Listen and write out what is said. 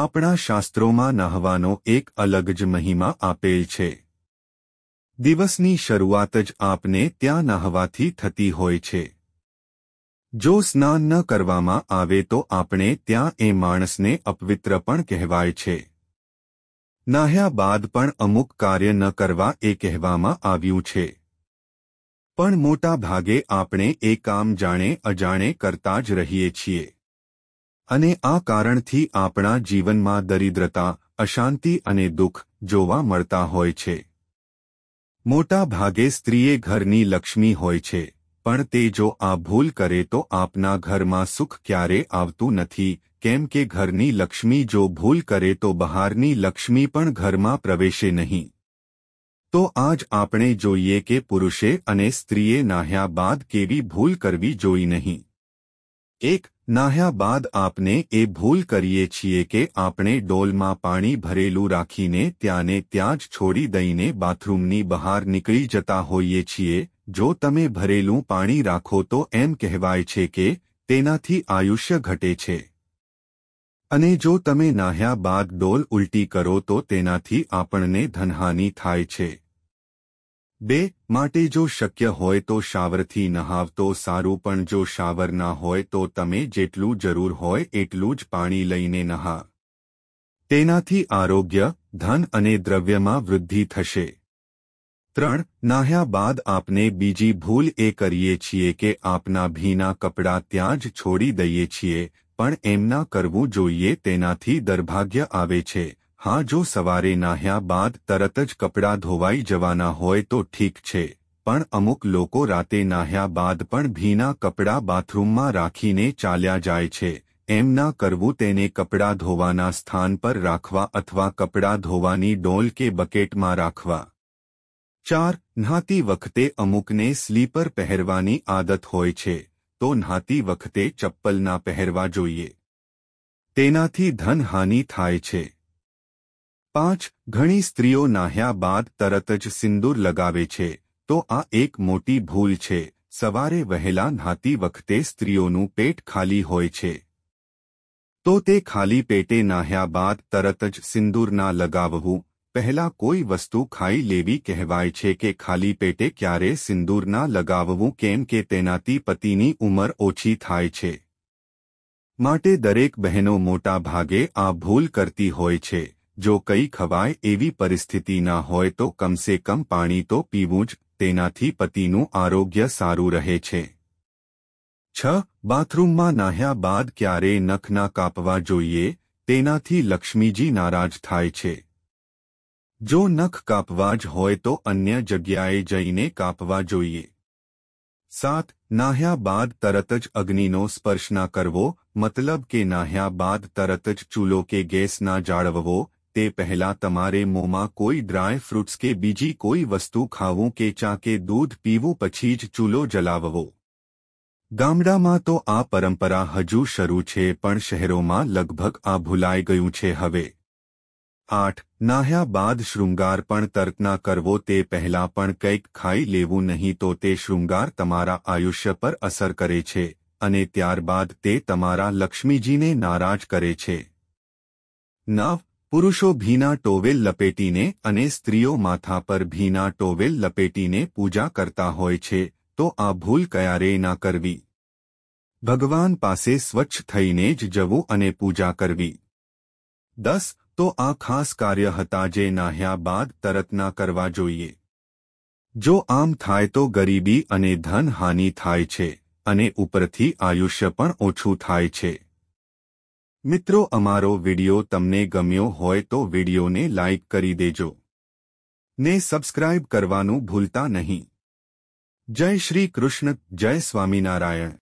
આપણા શાસ્ત્રોમાં નહાવાનો એક અલગ જ મહિમા આપેલ છે દિવસની શરૂઆત જ આપને ત્યાં નહાવાથી થતી હોય છે જો સ્નાન ન કરવામાં આવે તો આપણે ત્યાં એ માણસને અપવિત્ર પણ કહેવાય છે નાહ્યા બાદ પણ અમુક કાર્ય ન કરવા એ કહેવામાં આવ્યું છે પણ મોટા ભાગે આપણે એ કામ જાણે અજાણે કરતા જ રહીએ છીએ અને આ કારણથી આપણા જીવનમાં દરિદ્રતા અશાંતિ અને દુઃખ જોવા મળતા હોય છે મોટા ભાગે સ્ત્રીએ ઘરની લક્ષ્મી હોય છે પણ તે જો આ ભૂલ કરે તો આપના ઘરમાં સુખ ક્યારે આવતું નથી કેમ કે ઘરની લક્ષ્મી જો ભૂલ કરે તો બહારની લક્ષ્મી પણ ઘરમાં પ્રવેશે નહીં તો આજ આપણે જોઈએ કે પુરુષે અને સ્ત્રીએ નાહ્યા બાદ કેવી ભૂલ કરવી જોઈ નહીં એક નાહ્યા બાદ આપને એ ભૂલ કરીએ છીએ કે આપણે ડોલમાં પાણી ભરેલું રાખીને ત્યાંને ત્યાં જ છોડી દઈને બાથરૂમની બહાર નીકળી જતા હોઈએ છીએ જો તમે ભરેલું પાણી રાખો તો એમ કહેવાય છે કે તેનાથી આયુષ્ય ઘટે છે અને જો તમે નાહ્યા બાદ ડોલ ઉલટી કરો તો તેનાથી આપણને ધનહાનિ થાય છે બે માટે જો શક્ય હોય તો શાવરથી નહાવતો સારું પણ જો શાવર ના હોય તો તમે જેટલું જરૂર હોય એટલું જ પાણી લઈને નહા તેનાથી આરોગ્ય ધન અને દ્રવ્યમાં વૃદ્ધિ થશે ત્રણ નાહ્યા બાદ આપને બીજી ભૂલ એ કરીએ છીએ કે આપના ભીના કપડાં ત્યાં જ છોડી દઈએ છીએ પણ એમના કરવું જોઈએ તેનાથી દર્ભાગ્ય આવે છે હા જો સવારે નાહ્યા બાદ તરત જ કપડાં ધોવાઈ જવાના હોય તો ઠીક છે પણ અમુક લોકો રાતે નાહ્યા બાદ પણ ભીના કપડાં બાથરૂમમાં રાખીને ચાલ્યા જાય છે એમ ના કરવું તેને કપડાં ધોવાના સ્થાન પર રાખવા અથવા કપડાં ધોવાની ડોલ કે બકેટમાં રાખવા ચાર નહાતી વખતે અમુકને સ્લીપર પહેરવાની આદત હોય છે તો નહાતી વખતે ચપ્પલ ના પહેરવા જોઈએ તેનાથી ધનહાનિ થાય છે પાંચ ઘણી સ્ત્રીઓ નાહ્યા બાદ તરત જ સિંદૂર લગાવે છે તો આ એક મોટી ભૂલ છે સવારે વહેલા નાતી વખતે સ્ત્રીઓનું પેટ ખાલી હોય છે તો તે ખાલી પેટે નાહ્યા બાદ તરત જ સિંદૂર ના લગાવવું પહેલા કોઈ વસ્તુ ખાઈ લેવી કહેવાય છે કે ખાલી પેટે ક્યારે સિંદૂર ના લગાવવું કેમ કે તેનાથી પતિની ઉંમર ઓછી થાય છે માટે દરેક બહેનો મોટા ભાગે આ ભૂલ કરતી હોય છે જો કંઈ ખવાય એવી પરિસ્થિતિ ના હોય તો કમસે કમ પાણી તો પીવું જ તેનાથી પતિનું આરોગ્ય સારું રહે છે છ બાથરૂમમાં નાહ્યા બાદ ક્યારેય નખ ના કાપવા જોઈએ તેનાથી લક્ષ્મીજી નારાજ થાય છે જો નખ કાપવા જ હોય તો અન્ય જગ્યાએ જઈને કાપવા જોઈએ સાત નાહ્યા બાદ તરત જ અગ્નિનો સ્પર્શ ના કરવો મતલબ કે નાહ્યા બાદ તરત જ ચૂલો કે ગેસ ના જાળવવો તે પહેલાં તમારે મોંમાં કોઈ ડ્રાય ફ્રૂટ્સ કે બીજી કોઈ વસ્તુ ખાવું કે ચા કે દૂધ પીવું પછી જ ચૂલો જલાવવો ગામડામાં તો આ પરંપરા હજુ શરૂ છે પણ શહેરોમાં લગભગ આ ભૂલાઈ ગયું છે હવે આઠ નાહ્યા બાદ શૃંગાર પણ તર્કના કરવો તે પહેલાં પણ કંઈક ખાઈ લેવું નહીં તો તે શૃંગાર તમારા આયુષ્ય પર અસર કરે છે અને ત્યારબાદ તે તમારા લક્ષ્મીજીને નારાજ કરે છે નવ પુરુષો ભીના ટોવેલ લપેટીને અને સ્ત્રીઓ માથા પર ભીના ટોવેલ લપેટીને પૂજા કરતા હોય છે તો આ ભૂલ ક્યારેય ના કરવી ભગવાન પાસે સ્વચ્છ થઈને જ જવું અને પૂજા કરવી દસ તો આ ખાસ કાર્ય હતા જે નાહ્યા બાદ તરતના કરવા જોઈએ જો આમ થાય તો ગરીબી અને ધન હાનિ થાય છે અને ઉપરથી આયુષ્ય પણ ઓછું થાય છે મિત્રો અમારો વિડીયો તમને ગમ્યો હોય તો વિડીયોને લાઇક કરી દેજો ને સબસ્ક્રાઇબ કરવાનું ભૂલતા નહીં જય શ્રી કૃષ્ણ જય સ્વામિનારાયણ